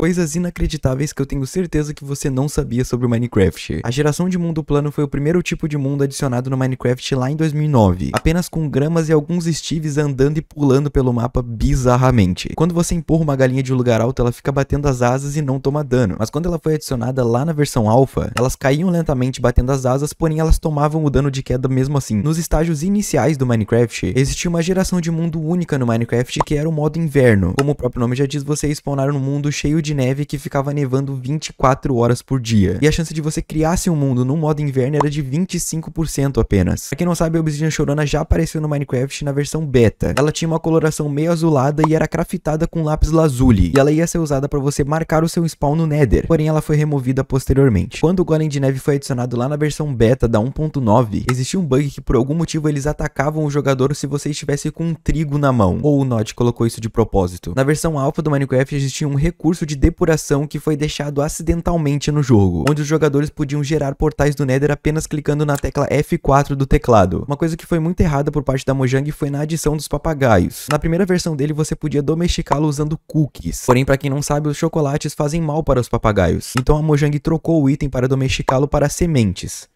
Coisas inacreditáveis que eu tenho certeza que você não sabia sobre o Minecraft. A geração de mundo plano foi o primeiro tipo de mundo adicionado no Minecraft lá em 2009, apenas com gramas e alguns Steves andando e pulando pelo mapa bizarramente. Quando você empurra uma galinha de um lugar alto, ela fica batendo as asas e não toma dano, mas quando ela foi adicionada lá na versão alpha, elas caíam lentamente batendo as asas, porém elas tomavam o dano de queda mesmo assim. Nos estágios iniciais do Minecraft, existia uma geração de mundo única no Minecraft que era o modo inverno. Como o próprio nome já diz, você spawnar num mundo cheio de de neve que ficava nevando 24 horas por dia. E a chance de você criasse um mundo no modo inverno era de 25% apenas. Pra quem não sabe, a Obsidian Chorona já apareceu no Minecraft na versão beta. Ela tinha uma coloração meio azulada e era craftada com lápis lazuli, e ela ia ser usada para você marcar o seu spawn no Nether, porém ela foi removida posteriormente. Quando o Golem de Neve foi adicionado lá na versão beta da 1.9, existia um bug que por algum motivo eles atacavam o jogador se você estivesse com um trigo na mão, ou o Nod colocou isso de propósito. Na versão alfa do Minecraft existia um recurso de depuração que foi deixado acidentalmente no jogo, onde os jogadores podiam gerar portais do Nether apenas clicando na tecla F4 do teclado. Uma coisa que foi muito errada por parte da Mojang foi na adição dos papagaios. Na primeira versão dele, você podia domesticá-lo usando cookies. Porém, para quem não sabe, os chocolates fazem mal para os papagaios. Então a Mojang trocou o item para domesticá-lo para sementes.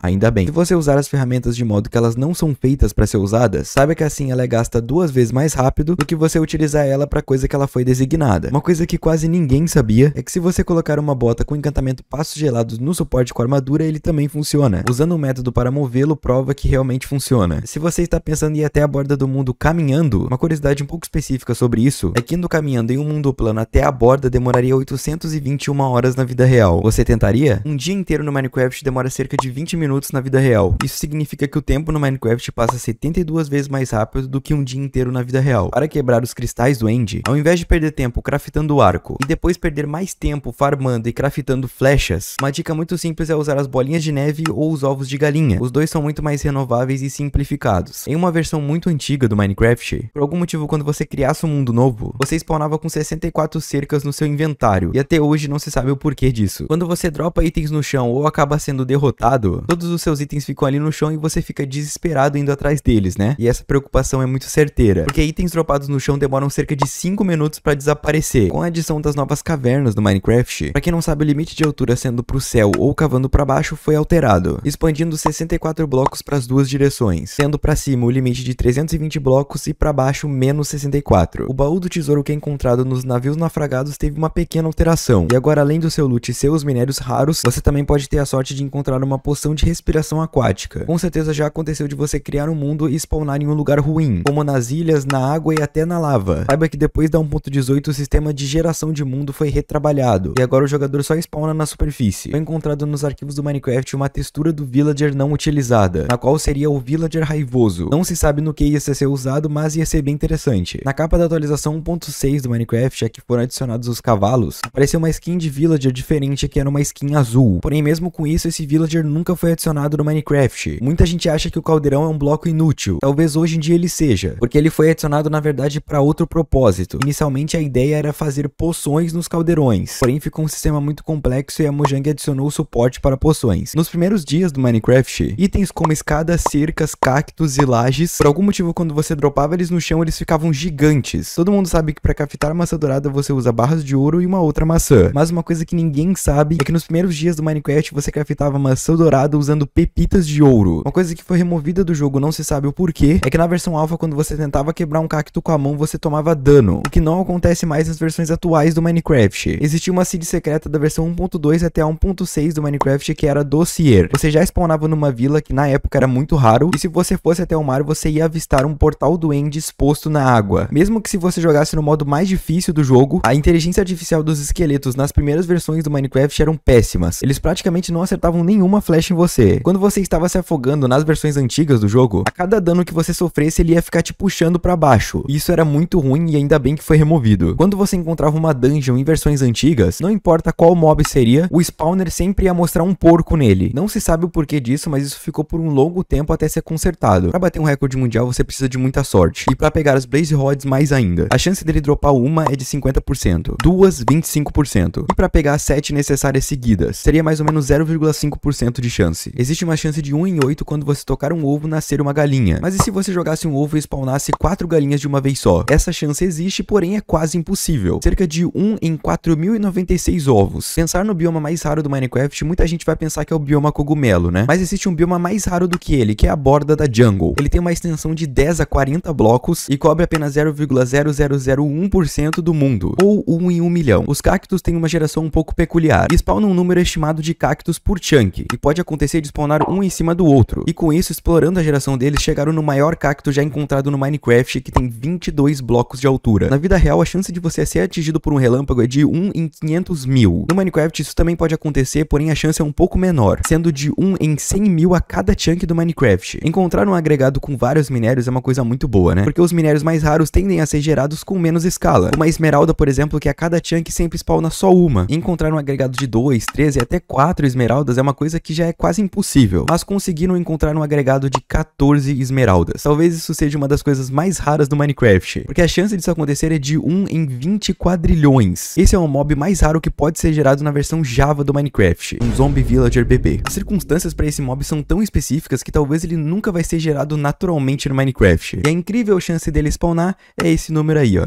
Ainda bem. Se você usar as ferramentas de modo que elas não são feitas para ser usadas, saiba que assim ela é gasta duas vezes mais rápido do que você utilizar ela para coisa que ela foi designada. Uma coisa que quase ninguém sabia é que se você colocar uma bota com encantamento passos gelados no suporte com armadura, ele também funciona. Usando um método para movê-lo prova que realmente funciona. Se você está pensando em ir até a borda do mundo caminhando, uma curiosidade um pouco específica sobre isso é que indo caminhando em um mundo plano até a borda demoraria 821 horas na vida real. Você tentaria? Um dia inteiro no Minecraft demora cerca de 20 minutos minutos na vida real. Isso significa que o tempo no Minecraft passa 72 vezes mais rápido do que um dia inteiro na vida real. Para quebrar os cristais do End, ao invés de perder tempo craftando o arco e depois perder mais tempo farmando e craftando flechas, uma dica muito simples é usar as bolinhas de neve ou os ovos de galinha. Os dois são muito mais renováveis e simplificados. Em uma versão muito antiga do Minecraft, por algum motivo quando você criasse um mundo novo, você spawnava com 64 cercas no seu inventário, e até hoje não se sabe o porquê disso. Quando você dropa itens no chão ou acaba sendo derrotado, todos os seus itens ficam ali no chão e você fica desesperado indo atrás deles, né? E essa preocupação é muito certeira, porque itens dropados no chão demoram cerca de 5 minutos para desaparecer, com a adição das novas cavernas do Minecraft. Pra quem não sabe, o limite de altura sendo pro céu ou cavando para baixo foi alterado, expandindo 64 blocos para as duas direções, sendo para cima o limite de 320 blocos e para baixo menos 64. O baú do tesouro que é encontrado nos navios naufragados teve uma pequena alteração, e agora além do seu loot e seus minérios raros, você também pode ter a sorte de encontrar uma poção de respiração aquática. Com certeza já aconteceu de você criar um mundo e spawnar em um lugar ruim, como nas ilhas, na água e até na lava. Saiba que depois da 1.18 o sistema de geração de mundo foi retrabalhado, e agora o jogador só spawna na superfície. Foi encontrado nos arquivos do Minecraft uma textura do villager não utilizada, na qual seria o villager raivoso. Não se sabe no que ia ser usado, mas ia ser bem interessante. Na capa da atualização 1.6 do Minecraft, a que foram adicionados os cavalos, apareceu uma skin de villager diferente que era uma skin azul. Porém, mesmo com isso, esse villager nunca foi adicionado no Minecraft. Muita gente acha que o caldeirão é um bloco inútil. Talvez hoje em dia ele seja, porque ele foi adicionado na verdade para outro propósito. Inicialmente a ideia era fazer poções nos caldeirões, porém ficou um sistema muito complexo e a Mojang adicionou suporte para poções. Nos primeiros dias do Minecraft, itens como escadas, cercas, cactos e lajes, por algum motivo quando você dropava eles no chão eles ficavam gigantes. Todo mundo sabe que para craftar maçã dourada você usa barras de ouro e uma outra maçã, mas uma coisa que ninguém sabe é que nos primeiros dias do Minecraft você craftava maçã dourada usando usando pepitas de ouro. Uma coisa que foi removida do jogo, não se sabe o porquê, é que na versão alfa, quando você tentava quebrar um cacto com a mão, você tomava dano, o que não acontece mais nas versões atuais do Minecraft. Existia uma seed secreta da versão 1.2 até a 1.6 do Minecraft, que era dossier. Você já spawnava numa vila, que na época era muito raro, e se você fosse até o mar, você ia avistar um portal do End exposto na água. Mesmo que se você jogasse no modo mais difícil do jogo, a inteligência artificial dos esqueletos nas primeiras versões do Minecraft eram péssimas. Eles praticamente não acertavam nenhuma flecha em você você. Quando você estava se afogando nas versões antigas do jogo, a cada dano que você sofresse ele ia ficar te puxando para baixo. Isso era muito ruim e ainda bem que foi removido. Quando você encontrava uma dungeon em versões antigas, não importa qual mob seria, o spawner sempre ia mostrar um porco nele. Não se sabe o porquê disso, mas isso ficou por um longo tempo até ser consertado. Para bater um recorde mundial você precisa de muita sorte. E para pegar as Blaze Rods mais ainda. A chance dele dropar uma é de 50%, duas 25%. E para pegar as 7 necessárias seguidas, seria mais ou menos 0,5% de chance. Existe uma chance de 1 em 8 quando você tocar um ovo nascer uma galinha. Mas e se você jogasse um ovo e spawnasse 4 galinhas de uma vez só? Essa chance existe, porém é quase impossível. Cerca de 1 em 4.096 ovos. Pensar no bioma mais raro do Minecraft, muita gente vai pensar que é o bioma cogumelo, né? Mas existe um bioma mais raro do que ele, que é a borda da jungle. Ele tem uma extensão de 10 a 40 blocos e cobre apenas 0,0001% do mundo, ou 1 em 1 milhão. Os cactos têm uma geração um pouco peculiar. Spawnam um número estimado de cactos por chunk, e pode acontecer NPC spawnar um em cima do outro. E com isso, explorando a geração deles, chegaram no maior cacto já encontrado no Minecraft, que tem 22 blocos de altura. Na vida real, a chance de você ser atingido por um relâmpago é de 1 em 500 mil. No Minecraft, isso também pode acontecer, porém a chance é um pouco menor, sendo de 1 em 100 mil a cada chunk do Minecraft. Encontrar um agregado com vários minérios é uma coisa muito boa, né? Porque os minérios mais raros tendem a ser gerados com menos escala. Uma esmeralda, por exemplo, que a cada chunk sempre spawna só uma. E encontrar um agregado de 2, 3 e até 4 esmeraldas é uma coisa que já é quase quase impossível, mas conseguiram encontrar um agregado de 14 esmeraldas. Talvez isso seja uma das coisas mais raras do Minecraft, porque a chance disso acontecer é de 1 em 20 quadrilhões. Esse é o mob mais raro que pode ser gerado na versão Java do Minecraft, um zombie villager bebê. As circunstâncias para esse mob são tão específicas que talvez ele nunca vai ser gerado naturalmente no Minecraft. E a incrível chance dele spawnar é esse número aí, ó.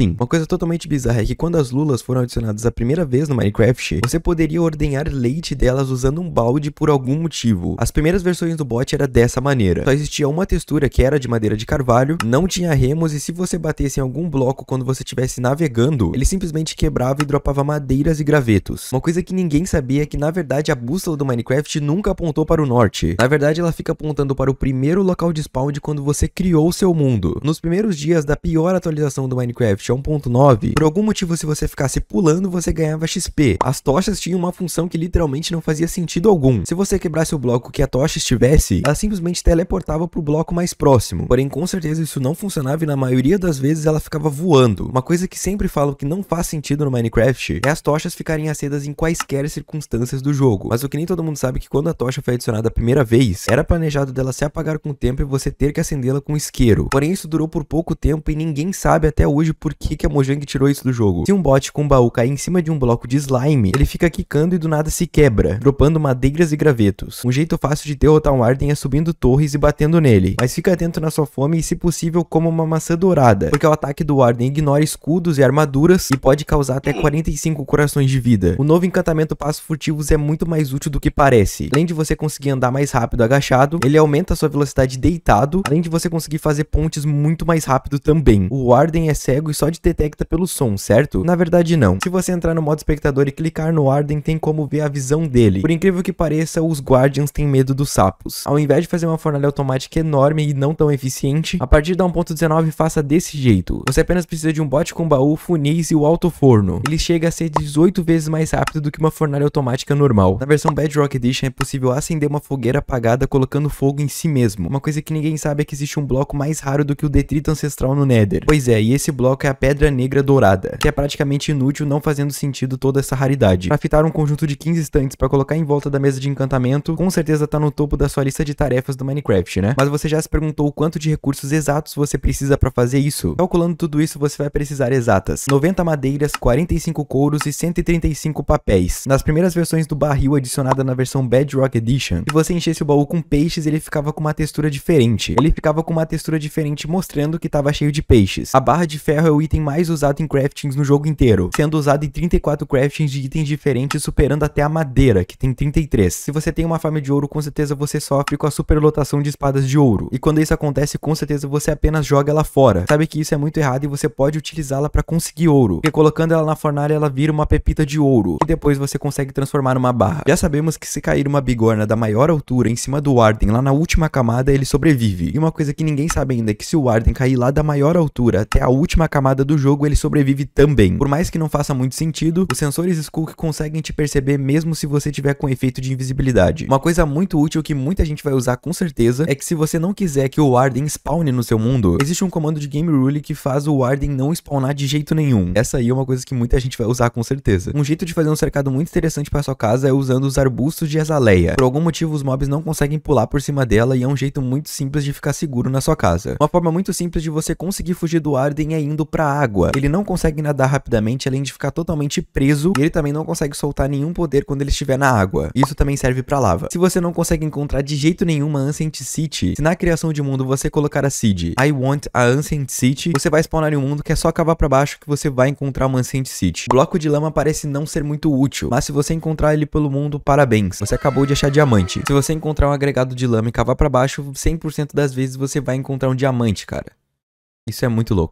Sim, uma coisa totalmente bizarra é que quando as lulas foram adicionadas a primeira vez no Minecraft, você poderia ordenhar leite delas usando um balde por algum motivo. As primeiras versões do bot era dessa maneira. Só existia uma textura que era de madeira de carvalho, não tinha remos e se você batesse em algum bloco quando você estivesse navegando, ele simplesmente quebrava e dropava madeiras e gravetos. Uma coisa que ninguém sabia é que na verdade a bússola do Minecraft nunca apontou para o norte. Na verdade ela fica apontando para o primeiro local de spawn de quando você criou seu mundo. Nos primeiros dias da pior atualização do Minecraft, 1.9, por algum motivo se você ficasse pulando, você ganhava XP. As tochas tinham uma função que literalmente não fazia sentido algum. Se você quebrasse o bloco que a tocha estivesse, ela simplesmente teleportava pro bloco mais próximo. Porém, com certeza isso não funcionava e na maioria das vezes ela ficava voando. Uma coisa que sempre falo que não faz sentido no Minecraft é as tochas ficarem acedas em quaisquer circunstâncias do jogo. Mas o que nem todo mundo sabe é que quando a tocha foi adicionada a primeira vez, era planejado dela se apagar com o tempo e você ter que acendê-la com isqueiro. Porém, isso durou por pouco tempo e ninguém sabe até hoje por que, que é a Mojang tirou isso do jogo. Se um bot com um baú cair em cima de um bloco de slime, ele fica quicando e do nada se quebra, dropando madeiras e gravetos. Um jeito fácil de derrotar um Arden é subindo torres e batendo nele. Mas fica atento na sua fome e, se possível, coma uma maçã dourada, porque o ataque do Arden ignora escudos e armaduras e pode causar até 45 corações de vida. O novo encantamento Passos Furtivos é muito mais útil do que parece. Além de você conseguir andar mais rápido agachado, ele aumenta a sua velocidade deitado, além de você conseguir fazer pontes muito mais rápido também. O Arden é cego e só Cloud detecta pelo som, certo? Na verdade não. Se você entrar no modo espectador e clicar no Arden, tem como ver a visão dele. Por incrível que pareça, os Guardians têm medo dos sapos. Ao invés de fazer uma fornalha automática enorme e não tão eficiente, a partir da 1.19 faça desse jeito. Você apenas precisa de um bote com baú, funis e o alto forno. Ele chega a ser 18 vezes mais rápido do que uma fornalha automática normal. Na versão Bedrock Edition é possível acender uma fogueira apagada colocando fogo em si mesmo. Uma coisa que ninguém sabe é que existe um bloco mais raro do que o detrito ancestral no Nether. Pois é, e esse bloco é a Pedra Negra Dourada, que é praticamente inútil não fazendo sentido toda essa raridade. Pra fitar um conjunto de 15 estantes para colocar em volta da mesa de encantamento, com certeza tá no topo da sua lista de tarefas do Minecraft, né? Mas você já se perguntou quanto de recursos exatos você precisa para fazer isso? Calculando tudo isso, você vai precisar exatas. 90 madeiras, 45 couros e 135 papéis. Nas primeiras versões do barril adicionada na versão Bedrock Edition, se você enchesse o baú com peixes, ele ficava com uma textura diferente. Ele ficava com uma textura diferente mostrando que estava cheio de peixes. A barra de ferro é o item mais usado em craftings no jogo inteiro, sendo usado em 34 craftings de itens diferentes, superando até a madeira, que tem 33. Se você tem uma fama de ouro, com certeza você sofre com a superlotação de espadas de ouro. E quando isso acontece, com certeza você apenas joga ela fora. Sabe que isso é muito errado e você pode utilizá-la para conseguir ouro, porque colocando ela na fornalha, ela vira uma pepita de ouro, e depois você consegue transformar numa barra. Já sabemos que se cair uma bigorna da maior altura em cima do Warden, lá na última camada, ele sobrevive. E uma coisa que ninguém sabe ainda é que se o Warden cair lá da maior altura até a última camada, do jogo, ele sobrevive também. Por mais que não faça muito sentido, os sensores Skulk conseguem te perceber mesmo se você tiver com efeito de invisibilidade. Uma coisa muito útil que muita gente vai usar com certeza é que se você não quiser que o Warden spawne no seu mundo, existe um comando de Game Rule que faz o Warden não spawnar de jeito nenhum. Essa aí é uma coisa que muita gente vai usar com certeza. Um jeito de fazer um cercado muito interessante para sua casa é usando os arbustos de azaleia. Por algum motivo os mobs não conseguem pular por cima dela e é um jeito muito simples de ficar seguro na sua casa. Uma forma muito simples de você conseguir fugir do Warden é indo pra água. Ele não consegue nadar rapidamente, além de ficar totalmente preso, e ele também não consegue soltar nenhum poder quando ele estiver na água. Isso também serve para lava. Se você não consegue encontrar de jeito nenhum Ancient City, se na criação de mundo você colocar a seed I want a Ancient City, você vai spawnar em um mundo que é só cavar para baixo que você vai encontrar uma Ancient City. O bloco de lama parece não ser muito útil, mas se você encontrar ele pelo mundo, parabéns. Você acabou de achar diamante. Se você encontrar um agregado de lama e cavar para baixo, 100% das vezes você vai encontrar um diamante, cara. Isso é muito louco.